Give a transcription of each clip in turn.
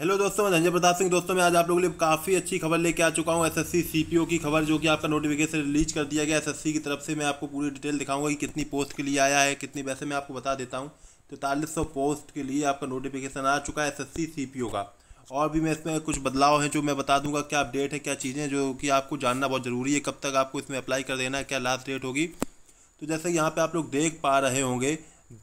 hello दोस्तों मैं धनजय प्रताप सिंह दोस्तों मैं आज आप लोगों के लिए काफ़ी अच्छी खबर लेके आ चुका हूँ एसएससी सीपीओ की खबर जो कि आपका नोटिफिकेशन रिलीज कर दिया गया एसएससी की तरफ से मैं आपको पूरी डिटेल दिखाऊंगा कि कितनी पोस्ट के लिए आया है कितनी वैसे मैं आपको बता देता हूँ तैंतालीस तो सौ पोस्ट के लिए आपका नोटिफिकेशन आ चुका है एस एस का और भी मैं इसमें कुछ बदलाव हैं जो मैं बता दूंगा क्या अपडेट है क्या चीज़ें जो कि आपको जानना बहुत ज़रूरी है कब तक आपको इसमें अप्लाई कर देना है क्या लास्ट डेट होगी तो जैसे यहाँ पर आप लोग देख पा रहे होंगे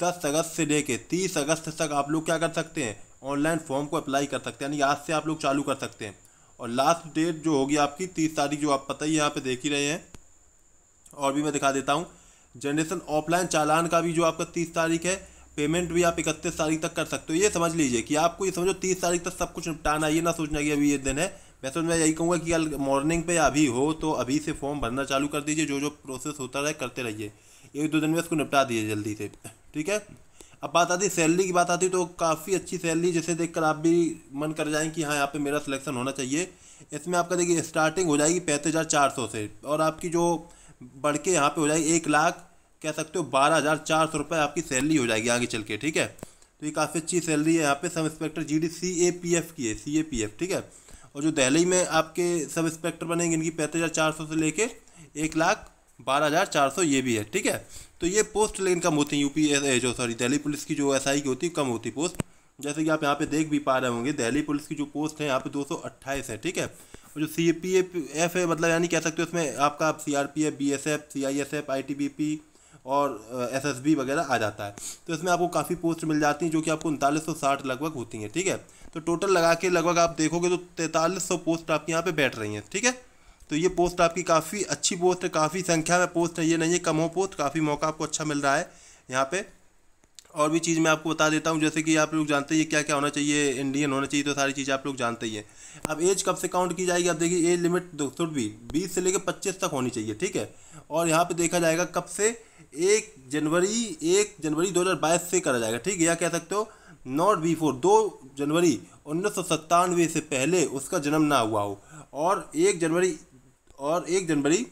दस अगस्त से लेकर तीस अगस्त तक आप लोग क्या कर सकते हैं ऑनलाइन फॉर्म को अप्लाई कर सकते हैं यानी आज से आप लोग चालू कर सकते हैं और लास्ट डेट जो होगी आपकी तीस तारीख जो आप पता ही यहाँ पे देख ही रहे हैं और भी मैं दिखा देता हूँ जनरेशन ऑफलाइन चालान का भी जो आपका तीस तारीख है पेमेंट भी आप इकतीस तारीख तक कर सकते हो ये समझ लीजिए कि आपको ये समझो तीस तारीख तक सब कुछ निपटाना ये ना सोचना कि अभी ये दिन है वैसे तो मैं यही कहूँगा कि कल मॉर्निंग पे अभी हो तो अभी से फॉर्म भरना चालू कर दीजिए जो जो प्रोसेस होता रहे करते रहिए एक दो दिन में इसको निपटा दीजिए जल्दी से ठीक है अब बात आती सैलरी की बात आती तो काफ़ी अच्छी सैलरी जिसे देख आप भी मन कर जाएँ कि हाँ यहाँ पे मेरा सिलेक्शन होना चाहिए इसमें आपका देखिए स्टार्टिंग हो जाएगी पैंतीस हज़ार चार सौ से और आपकी जो बढ़ के यहाँ पर हो जाएगी एक लाख कह सकते हो बारह हज़ार चार सौ रुपये आपकी सैलरी हो जाएगी आगे चल के ठीक है तो ये काफ़ी अच्छी सैलरी है यहाँ पे sub inspector G D C A P F की है सी ए पी एफ ठीक है और जो दहली में आपके सब इंस्पेक्टर बनेंगे इनकी पैंतीस हज़ार चार सौ से लेके एक लाख बारह हज़ार चार सौ ये भी है ठीक है तो ये पोस्ट लेकिन कम होती है यूपी जो सॉरी दिल्ली पुलिस की जो एसआई की होती है कम होती पोस्ट जैसे कि आप यहाँ पे देख भी पा रहे होंगे दिल्ली पुलिस की जो पोस्ट है यहाँ पे दो है ठीक है और जो सी पी एफ है मतलब यानी कह सकते हो उसमें आपका C R P F B S F C I S F I T B P और एस एस बी वगैरह आ जाता है तो इसमें आपको काफ़ी पोस्ट मिल जाती हैं जो कि आपको उनतालीस सौ साठ लगभग होती हैं ठीक है तो टोटल लगा के लगभग आप देखोगे तो तैंतालीस सौ पोस्ट आपके यहाँ पे बैठ रही हैं ठीक है तो ये पोस्ट आपकी काफ़ी अच्छी पोस्ट है काफ़ी संख्या में पोस्ट है ये नहीं है कम हो पोस्ट काफ़ी मौका आपको अच्छा मिल रहा है यहाँ पे और भी चीज़ मैं आपको बता देता हूँ जैसे कि आप लोग जानते हैं क्या क्या होना चाहिए इंडियन होना चाहिए तो सारी चीज़ें आप लोग जानते ही हैं अब एज कब से काउंट की जाएगी आप देखिए एज लिमिट दो सौ भी बीस से लेकर पच्चीस तक होनी चाहिए ठीक है और यहाँ पे देखा जाएगा कब से एक जनवरी एक जनवरी दो से करा जाएगा ठीक है या कह सकते हो नॉट बिफोर दो जनवरी उन्नीस से पहले उसका जन्म ना हुआ हो और एक जनवरी और एक जनवरी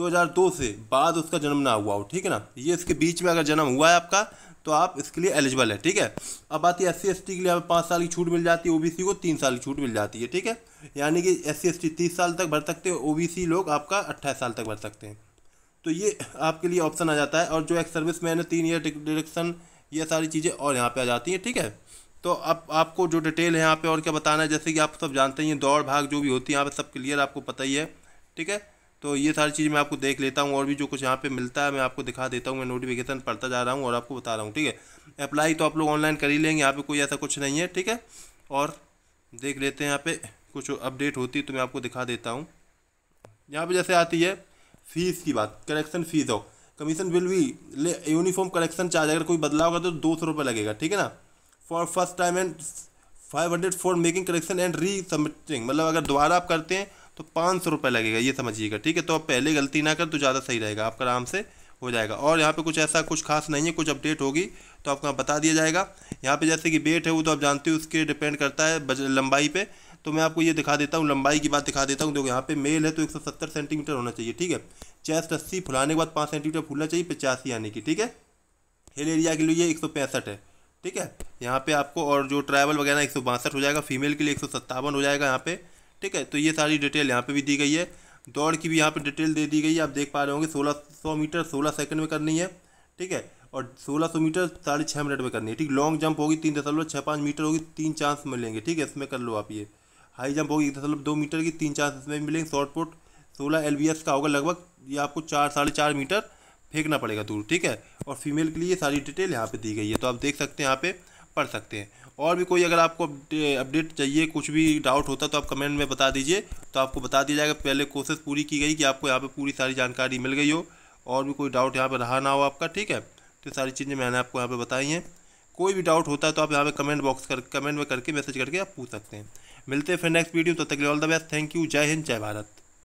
2002 से बाद उसका जन्म ना हुआ हो ठीक है ना ये इसके बीच में अगर जन्म हुआ है आपका तो आप इसके लिए एलिजिबल है ठीक है अब आती है एस सी के लिए पाँच साल की छूट मिल जाती है ओबीसी को तीन साल की छूट मिल जाती है ठीक है यानी कि एस सी तीस साल तक भर सकते हैं ओ लोग आपका अट्ठाईस साल तक भर सकते हैं तो ये आपके लिए ऑप्शन आ जाता है और जो एक सर्विस मैन है तीन ईयर डिडक्शन ये सारी चीज़ें और यहाँ पर आ जाती हैं ठीक है तो अब आपको जो डिटेल है यहाँ पे और क्या बताना है जैसे कि आप सब जानते हैं दौड़ भाग जो भी होती है यहाँ पे सब क्लियर आपको पता ही है ठीक है तो ये सारी चीज़ मैं आपको देख लेता हूँ और भी जो कुछ यहाँ पे मिलता है मैं आपको दिखा देता हूँ मैं नोटिफिकेशन पढ़ता जा रहा हूँ और आपको बता रहा हूँ ठीक है अप्लाई तो आप लोग ऑनलाइन कर ही लेंगे यहाँ पे कोई ऐसा कुछ नहीं है ठीक है और देख लेते हैं यहाँ पे कुछ अपडेट होती तो मैं आपको दिखा देता हूँ यहाँ पे जैसे आती है फीस की बात करेक्शन फीस हो कमीशन बिल भी यूनिफॉर्म करेक्शन चार्ज अगर कोई बदलाव कर तो दो सौ रुपये लगेगा ठीक है ना for first time and five hundred for making correction and resubmitting मतलब अगर दोबारा आप करते हैं तो पाँच सौ रुपये लगेगा ये समझिएगा ठीक है तो आप पहले गलती ना कर तो ज़्यादा सही रहेगा आपका आराम से हो जाएगा और यहाँ पे कुछ ऐसा कुछ खास नहीं है कुछ अपडेट होगी तो आपको बता दिया जाएगा यहाँ पे जैसे कि बेट है वो तो आप जानते हो उसके डिपेंड करता है लंबाई पे तो मैं आपको ये दिखा देता हूँ लंबाई की बात दिखा देता हूँ देखो यहाँ पे मेल है तो 170 सेंटीमीटर होना चाहिए ठीक है चेस्ट अस्सी फुलाने के बाद पाँच सेंटीमीटर फूलना चाहिए पचासी आने की ठीक है हिल एरिया के लिए एक है ठीक है यहाँ पे आपको और जो ट्रैवल वगैरह एक हो जाएगा फीमेल के लिए एक हो जाएगा यहाँ पे ठीक है तो ये सारी डिटेल यहाँ पे भी दी गई है दौड़ की भी यहाँ पे डिटेल दे दी गई है आप देख पा रहे होंगे सोलह सौ मीटर सोलह सेकंड में करनी है ठीक है और सोलह सौ मीटर साढ़े छः मिनट में करनी है ठीक लॉन्ग जंप होगी तीन दशमलव छः पाँच मीटर होगी तीन चांस मिलेंगे ठीक है इसमें कर लो आप ये हाई जंप होगी एक दशमलव दो मीटर की तीन चांस इसमें मिलेंगे शॉर्ट पुट सोलह एल का होगा लगभग ये आपको चार साढ़े चार मीटर फेंकना पड़ेगा दूर ठीक है और फीमेल के लिए सारी डिटेल यहाँ पर दी गई है तो आप देख सकते हैं यहाँ पर पढ़ सकते हैं और भी कोई अगर आपको अपडेट चाहिए कुछ भी डाउट होता तो आप कमेंट में बता दीजिए तो आपको बता दिया जाएगा पहले कोशिश पूरी की गई कि आपको यहाँ पे पूरी सारी जानकारी मिल गई हो और भी कोई डाउट यहाँ पे रहा ना हो आपका ठीक है तो सारी चीज़ें मैंने आपको यहाँ पे बताई हैं कोई भी डाउट होता है तो आप यहाँ पे कमेंट बॉक्स कर कमेंट में करके मैसेज करके आप पूछ सकते हैं मिलते हैं फिर नेक्स्ट वीडियो तब तो तक all the best thank you जय हिंद जय भारत